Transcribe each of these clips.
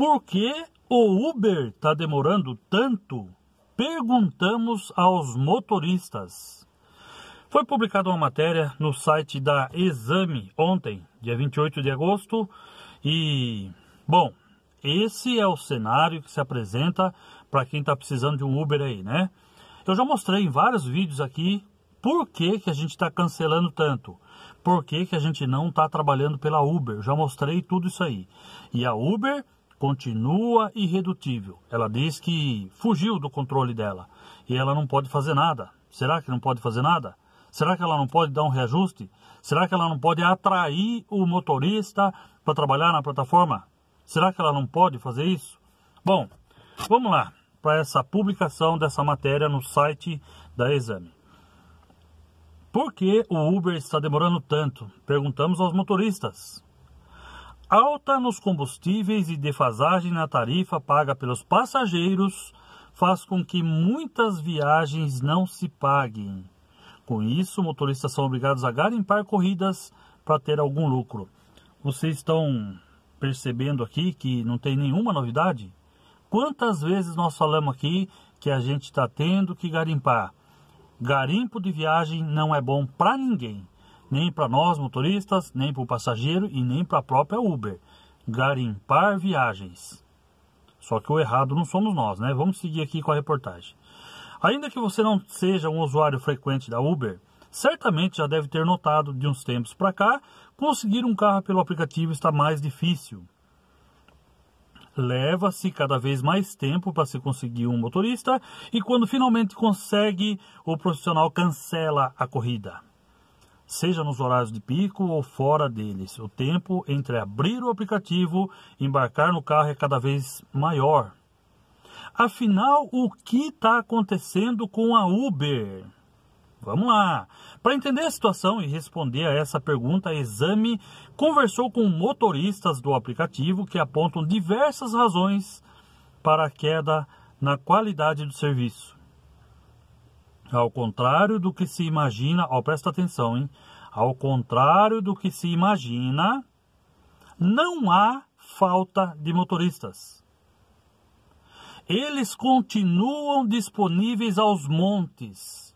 por que o Uber está demorando tanto? Perguntamos aos motoristas. Foi publicada uma matéria no site da Exame ontem, dia 28 de agosto, e, bom, esse é o cenário que se apresenta para quem está precisando de um Uber aí, né? Eu já mostrei em vários vídeos aqui por que, que a gente está cancelando tanto? Por que, que a gente não está trabalhando pela Uber? Já mostrei tudo isso aí. E a Uber continua irredutível. Ela diz que fugiu do controle dela e ela não pode fazer nada. Será que não pode fazer nada? Será que ela não pode dar um reajuste? Será que ela não pode atrair o motorista para trabalhar na plataforma? Será que ela não pode fazer isso? Bom, vamos lá para essa publicação dessa matéria no site da Exame. Por que o Uber está demorando tanto? Perguntamos aos motoristas alta nos combustíveis e defasagem na tarifa paga pelos passageiros faz com que muitas viagens não se paguem. Com isso, motoristas são obrigados a garimpar corridas para ter algum lucro. Vocês estão percebendo aqui que não tem nenhuma novidade? Quantas vezes nós falamos aqui que a gente está tendo que garimpar? Garimpo de viagem não é bom para ninguém nem para nós motoristas, nem para o passageiro e nem para a própria Uber. Garimpar viagens. Só que o errado não somos nós, né? Vamos seguir aqui com a reportagem. Ainda que você não seja um usuário frequente da Uber, certamente já deve ter notado de uns tempos para cá, conseguir um carro pelo aplicativo está mais difícil. Leva-se cada vez mais tempo para se conseguir um motorista e quando finalmente consegue, o profissional cancela a corrida seja nos horários de pico ou fora deles. O tempo entre abrir o aplicativo e embarcar no carro é cada vez maior. Afinal, o que está acontecendo com a Uber? Vamos lá! Para entender a situação e responder a essa pergunta, a Exame conversou com motoristas do aplicativo que apontam diversas razões para a queda na qualidade do serviço. Ao contrário do que se imagina, ó, presta atenção, hein? Ao contrário do que se imagina, não há falta de motoristas. Eles continuam disponíveis aos montes.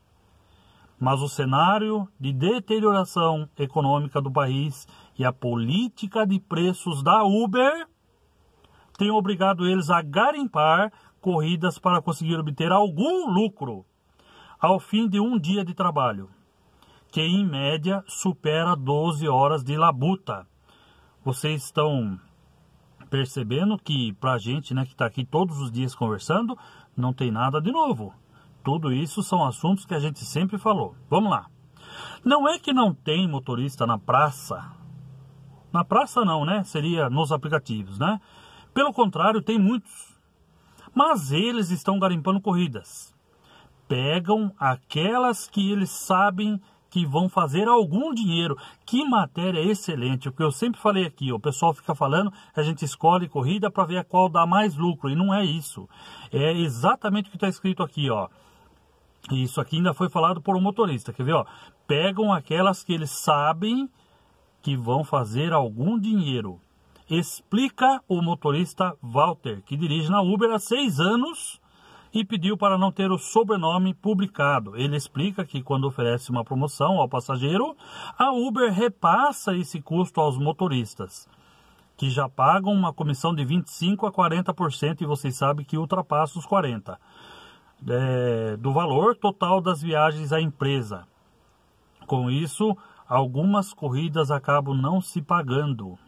Mas o cenário de deterioração econômica do país e a política de preços da Uber têm obrigado eles a garimpar corridas para conseguir obter algum lucro ao fim de um dia de trabalho, que em média supera 12 horas de labuta. Vocês estão percebendo que para a gente, né, que está aqui todos os dias conversando, não tem nada de novo. Tudo isso são assuntos que a gente sempre falou. Vamos lá. Não é que não tem motorista na praça. Na praça não, né? Seria nos aplicativos, né? Pelo contrário, tem muitos. Mas eles estão garimpando corridas pegam aquelas que eles sabem que vão fazer algum dinheiro. Que matéria excelente! O que eu sempre falei aqui, o pessoal fica falando, a gente escolhe corrida para ver qual dá mais lucro, e não é isso. É exatamente o que está escrito aqui, ó. Isso aqui ainda foi falado por um motorista, quer ver, ó. Pegam aquelas que eles sabem que vão fazer algum dinheiro. Explica o motorista Walter, que dirige na Uber há seis anos e pediu para não ter o sobrenome publicado. Ele explica que quando oferece uma promoção ao passageiro, a Uber repassa esse custo aos motoristas, que já pagam uma comissão de 25 a 40% e vocês sabem que ultrapassa os 40 é, do valor total das viagens à empresa. Com isso, algumas corridas acabam não se pagando.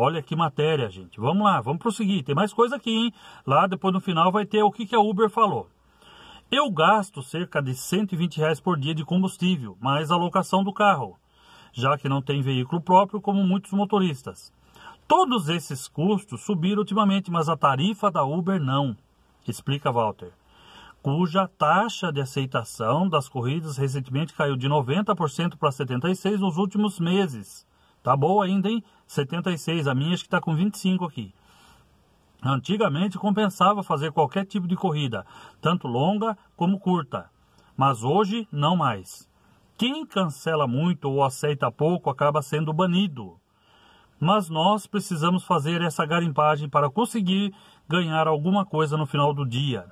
Olha que matéria, gente. Vamos lá, vamos prosseguir. Tem mais coisa aqui, hein? Lá depois no final vai ter o que, que a Uber falou. Eu gasto cerca de 120 reais por dia de combustível, mais a locação do carro, já que não tem veículo próprio como muitos motoristas. Todos esses custos subiram ultimamente, mas a tarifa da Uber não, explica Walter, cuja taxa de aceitação das corridas recentemente caiu de 90% para 76% nos últimos meses. Tá boa ainda, hein? 76, a minha acho que tá com 25 aqui. Antigamente compensava fazer qualquer tipo de corrida, tanto longa como curta, mas hoje não mais. Quem cancela muito ou aceita pouco acaba sendo banido. Mas nós precisamos fazer essa garimpagem para conseguir ganhar alguma coisa no final do dia,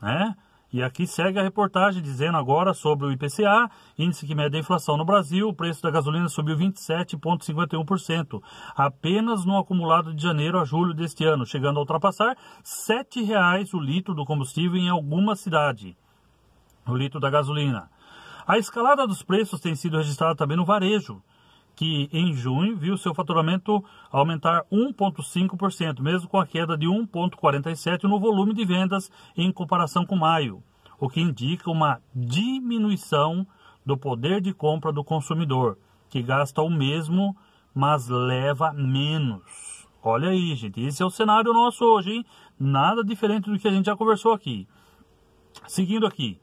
né? E aqui segue a reportagem dizendo agora sobre o IPCA, índice que mede a inflação no Brasil. O preço da gasolina subiu 27,51%, apenas no acumulado de janeiro a julho deste ano, chegando a ultrapassar R$ 7,00 o litro do combustível em alguma cidade. O litro da gasolina. A escalada dos preços tem sido registrada também no varejo que em junho viu seu faturamento aumentar 1,5%, mesmo com a queda de 1,47% no volume de vendas em comparação com maio, o que indica uma diminuição do poder de compra do consumidor, que gasta o mesmo, mas leva menos. Olha aí, gente, esse é o cenário nosso hoje, hein? Nada diferente do que a gente já conversou aqui. Seguindo aqui,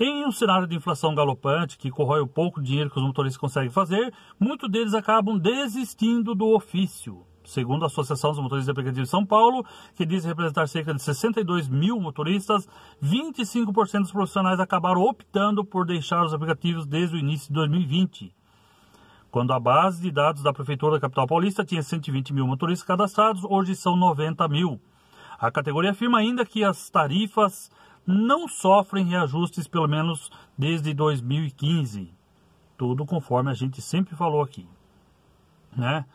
em um cenário de inflação galopante, que corrói o pouco dinheiro que os motoristas conseguem fazer, muitos deles acabam desistindo do ofício. Segundo a Associação dos Motoristas de Aplicativo de São Paulo, que diz representar cerca de 62 mil motoristas, 25% dos profissionais acabaram optando por deixar os aplicativos desde o início de 2020 quando a base de dados da Prefeitura da Capital Paulista tinha 120 mil motoristas cadastrados, hoje são 90 mil. A categoria afirma ainda que as tarifas não sofrem reajustes, pelo menos desde 2015. Tudo conforme a gente sempre falou aqui, né?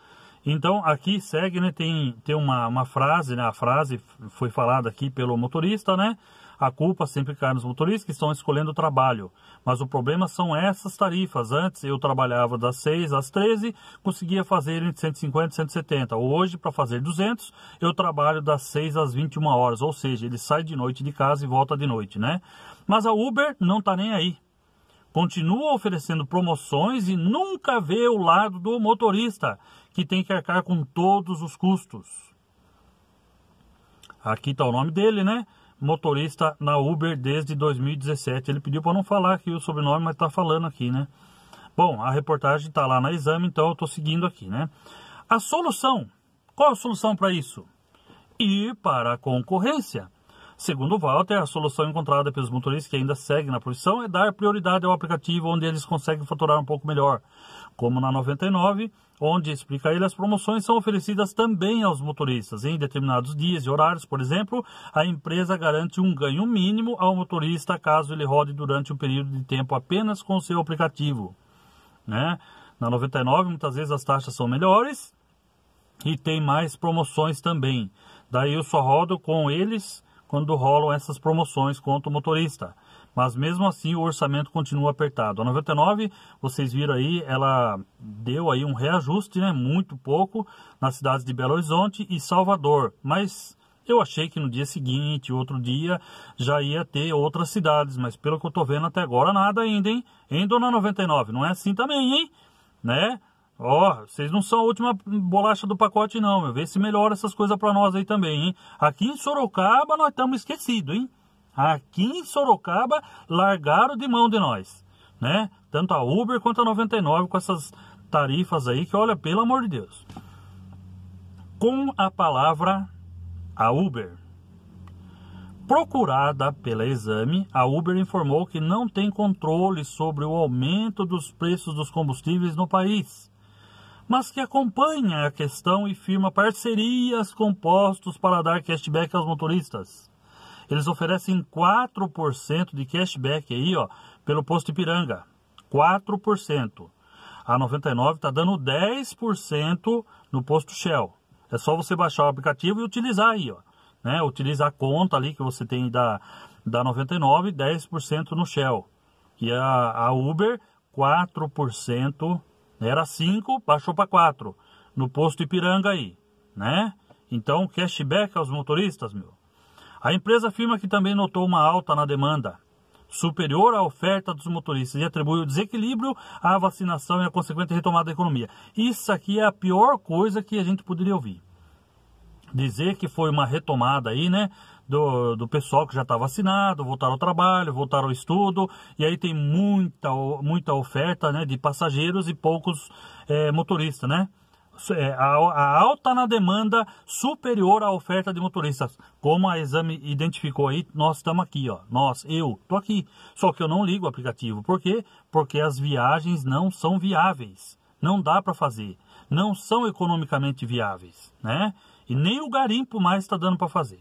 Então, aqui segue, né, tem, tem uma, uma frase, né, a frase foi falada aqui pelo motorista, né, a culpa sempre cai nos motoristas que estão escolhendo o trabalho. Mas o problema são essas tarifas. Antes eu trabalhava das 6 às 13, conseguia fazer entre 150 e 170. Hoje, para fazer 200, eu trabalho das 6 às 21 horas. Ou seja, ele sai de noite de casa e volta de noite, né? Mas a Uber não está nem aí continua oferecendo promoções e nunca vê o lado do motorista, que tem que arcar com todos os custos. Aqui está o nome dele, né? motorista na Uber desde 2017. Ele pediu para não falar aqui o sobrenome, mas está falando aqui, né? Bom, a reportagem está lá na exame, então eu estou seguindo aqui, né? A solução, qual a solução para isso? Ir para a concorrência. Segundo Walter, a solução encontrada pelos motoristas que ainda seguem na profissão é dar prioridade ao aplicativo onde eles conseguem faturar um pouco melhor como na 99, onde explica ele as promoções são oferecidas também aos motoristas. Em determinados dias e horários, por exemplo, a empresa garante um ganho mínimo ao motorista caso ele rode durante um período de tempo apenas com o seu aplicativo. Né? Na 99, muitas vezes as taxas são melhores e tem mais promoções também. Daí eu só rodo com eles quando rolam essas promoções contra o motorista mas mesmo assim o orçamento continua apertado. A 99, vocês viram aí, ela deu aí um reajuste, né, muito pouco nas cidades de Belo Horizonte e Salvador, mas eu achei que no dia seguinte, outro dia, já ia ter outras cidades, mas pelo que eu tô vendo até agora nada ainda, hein? Hein, dona 99, não é assim também, hein? Né? Ó, oh, vocês não são a última bolacha do pacote não, meu. Vê se melhora essas coisas para nós aí também, hein? Aqui em Sorocaba nós estamos esquecidos, hein? aqui em Sorocaba largaram de mão de nós, né? Tanto a Uber quanto a 99 com essas tarifas aí que olha, pelo amor de Deus. Com a palavra a Uber procurada pela Exame, a Uber informou que não tem controle sobre o aumento dos preços dos combustíveis no país, mas que acompanha a questão e firma parcerias com postos para dar cashback aos motoristas. Eles oferecem 4% de cashback aí, ó, pelo posto Ipiranga. 4%. A 99 tá dando 10% no posto Shell. É só você baixar o aplicativo e utilizar aí, ó. Né? Utiliza a conta ali que você tem da, da 99, 10% no Shell. E a, a Uber, 4%, era 5, baixou para 4 no posto Ipiranga aí, né? Então, cashback aos motoristas, meu. A empresa afirma que também notou uma alta na demanda, superior à oferta dos motoristas, e atribui o desequilíbrio à vacinação e a consequente retomada da economia. Isso aqui é a pior coisa que a gente poderia ouvir. Dizer que foi uma retomada aí, né? Do, do pessoal que já está vacinado, voltar ao trabalho, voltar ao estudo, e aí tem muita, muita oferta né, de passageiros e poucos é, motoristas, né? É, a alta na demanda superior à oferta de motoristas. Como a exame identificou aí, nós estamos aqui, ó. Nós, eu, tô aqui. Só que eu não ligo o aplicativo. Por quê? Porque as viagens não são viáveis. Não dá para fazer. Não são economicamente viáveis, né? E nem o garimpo mais está dando para fazer.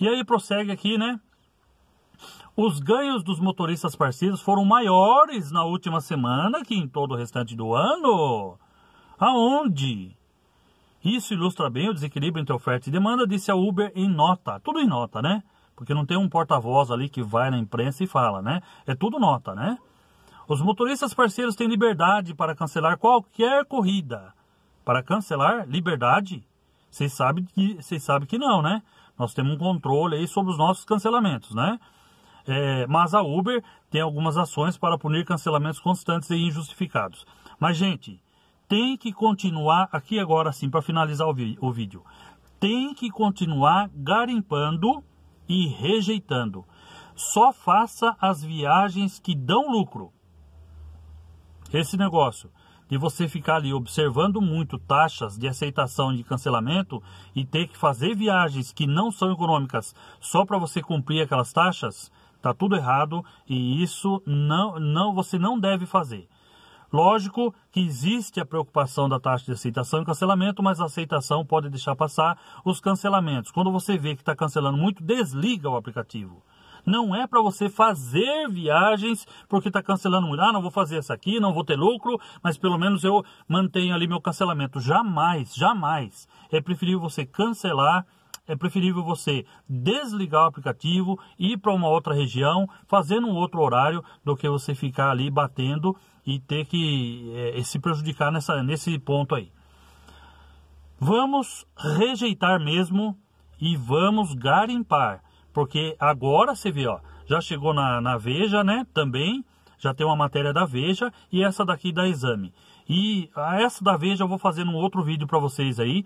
E aí prossegue aqui, né? Os ganhos dos motoristas parceiros foram maiores na última semana que em todo o restante do ano. Aonde? Isso ilustra bem o desequilíbrio entre oferta e demanda, disse a Uber em nota. Tudo em nota, né? Porque não tem um porta-voz ali que vai na imprensa e fala, né? É tudo nota, né? Os motoristas parceiros têm liberdade para cancelar qualquer corrida. Para cancelar, liberdade? Vocês sabem que, cês que não, né? Nós temos um controle aí sobre os nossos cancelamentos, né? É, mas a Uber tem algumas ações para punir cancelamentos constantes e injustificados. Mas, gente, tem que continuar, aqui agora sim, para finalizar o, o vídeo, tem que continuar garimpando e rejeitando. Só faça as viagens que dão lucro. Esse negócio de você ficar ali observando muito taxas de aceitação e de cancelamento e ter que fazer viagens que não são econômicas só para você cumprir aquelas taxas, tá tudo errado e isso não, não você não deve fazer. Lógico que existe a preocupação da taxa de aceitação e cancelamento, mas a aceitação pode deixar passar os cancelamentos. Quando você vê que está cancelando muito, desliga o aplicativo. Não é para você fazer viagens porque está cancelando muito. Ah, não vou fazer essa aqui, não vou ter lucro, mas pelo menos eu mantenho ali meu cancelamento. Jamais, jamais. É preferível você cancelar é preferível você desligar o aplicativo, ir para uma outra região, fazer um outro horário, do que você ficar ali batendo e ter que é, se prejudicar nessa, nesse ponto aí. Vamos rejeitar mesmo e vamos garimpar, porque agora você vê, ó, já chegou na, na Veja, né? Também já tem uma matéria da Veja e essa daqui da Exame. E ah, essa da Veja eu vou fazer num outro vídeo para vocês aí,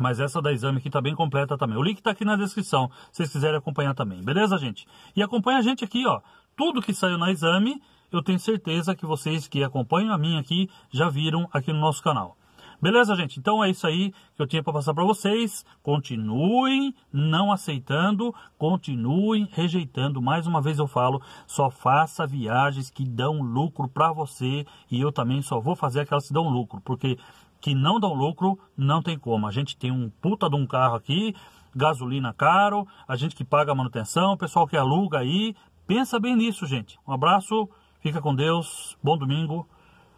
mas essa da exame aqui está bem completa também. O link está aqui na descrição, se vocês quiserem acompanhar também. Beleza, gente? E acompanha a gente aqui, ó. Tudo que saiu na exame eu tenho certeza que vocês que acompanham a mim aqui já viram aqui no nosso canal. Beleza, gente? Então é isso aí que eu tinha para passar para vocês. Continuem não aceitando, continuem rejeitando. Mais uma vez eu falo, só faça viagens que dão lucro para você e eu também só vou fazer aquelas que dão lucro, porque que não dão lucro não tem como. A gente tem um puta de um carro aqui, gasolina caro, a gente que paga a manutenção, o pessoal que aluga aí, pensa bem nisso, gente. Um abraço. Fica com Deus, bom domingo,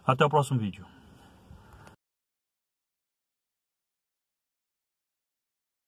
até o próximo vídeo.